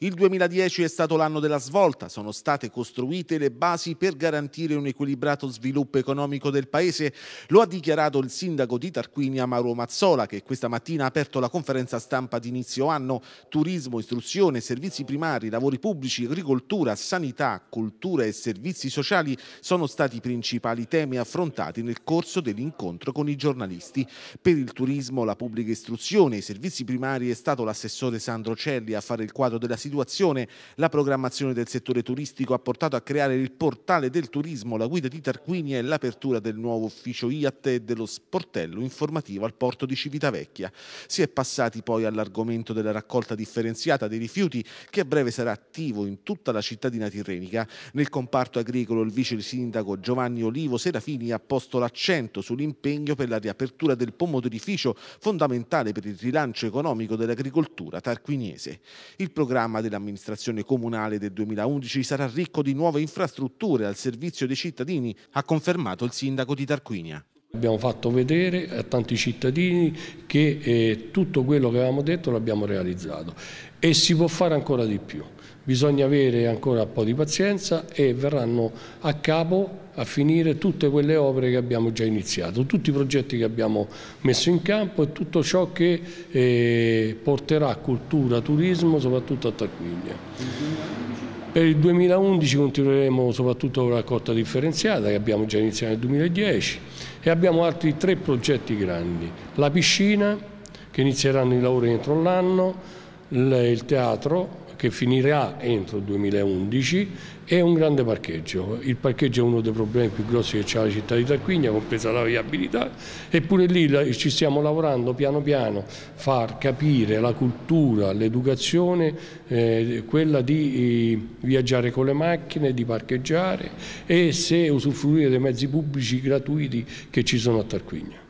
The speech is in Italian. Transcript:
Il 2010 è stato l'anno della svolta, sono state costruite le basi per garantire un equilibrato sviluppo economico del Paese, lo ha dichiarato il sindaco di Tarquinia Mauro Mazzola che questa mattina ha aperto la conferenza stampa d'inizio inizio anno Turismo, istruzione, servizi primari, lavori pubblici, agricoltura, sanità, cultura e servizi sociali sono stati i principali temi affrontati nel corso dell'incontro con i giornalisti. Per il turismo, la pubblica istruzione, e i servizi primari è stato l'assessore Sandro Celli a fare il quadro della situazione situazione. La programmazione del settore turistico ha portato a creare il portale del turismo, la guida di Tarquinia e l'apertura del nuovo ufficio IAT e dello sportello informativo al porto di Civitavecchia. Si è passati poi all'argomento della raccolta differenziata dei rifiuti che a breve sarà attivo in tutta la cittadina tirrenica. Nel comparto agricolo il vice sindaco Giovanni Olivo Serafini ha posto l'accento sull'impegno per la riapertura del pomodorificio fondamentale per il rilancio economico dell'agricoltura tarquiniese. Il programma programma dell'amministrazione comunale del 2011 sarà ricco di nuove infrastrutture al servizio dei cittadini, ha confermato il sindaco di Tarquinia. Abbiamo fatto vedere a tanti cittadini che eh, tutto quello che avevamo detto l'abbiamo realizzato e si può fare ancora di più. Bisogna avere ancora un po' di pazienza e verranno a capo a finire tutte quelle opere che abbiamo già iniziato, tutti i progetti che abbiamo messo in campo e tutto ciò che eh, porterà cultura, turismo soprattutto a Tarquinia. Per il 2011 continueremo soprattutto con la raccolta differenziata che abbiamo già iniziato nel 2010 e abbiamo altri tre progetti grandi. La piscina che inizieranno i lavori entro l'anno, il teatro che finirà entro il 2011 e un grande parcheggio. Il parcheggio è uno dei problemi più grossi che ha la città di Tarquinia, compresa la viabilità, eppure lì ci stiamo lavorando piano piano, far capire la cultura, l'educazione, eh, quella di eh, viaggiare con le macchine, di parcheggiare e se usufruire dei mezzi pubblici gratuiti che ci sono a Tarquinia.